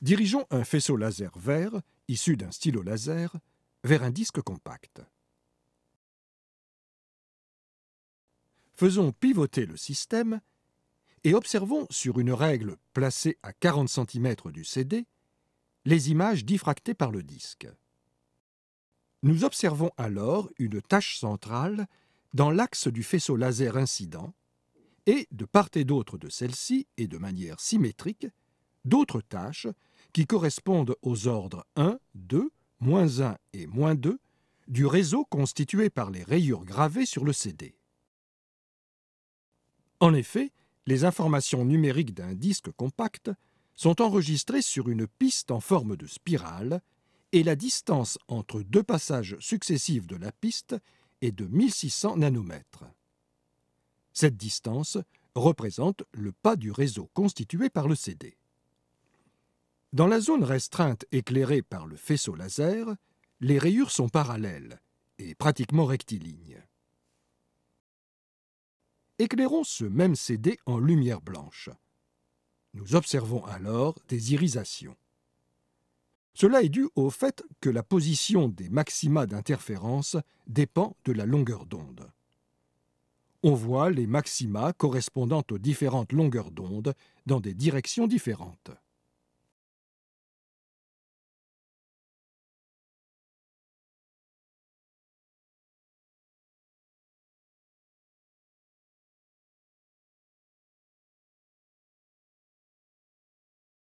Dirigeons un faisceau laser vert, issu d'un stylo laser, vers un disque compact. Faisons pivoter le système et observons sur une règle placée à 40 cm du CD les images diffractées par le disque. Nous observons alors une tache centrale dans l'axe du faisceau laser incident et, de part et d'autre de celle-ci et de manière symétrique, d'autres taches qui correspondent aux ordres 1, 2, moins 1 et moins 2 du réseau constitué par les rayures gravées sur le CD. En effet, les informations numériques d'un disque compact sont enregistrées sur une piste en forme de spirale et la distance entre deux passages successifs de la piste est de 1600 nanomètres. Cette distance représente le pas du réseau constitué par le CD. Dans la zone restreinte éclairée par le faisceau laser, les rayures sont parallèles et pratiquement rectilignes. Éclairons ce même CD en lumière blanche. Nous observons alors des irisations. Cela est dû au fait que la position des maxima d'interférence dépend de la longueur d'onde. On voit les maxima correspondant aux différentes longueurs d'onde dans des directions différentes.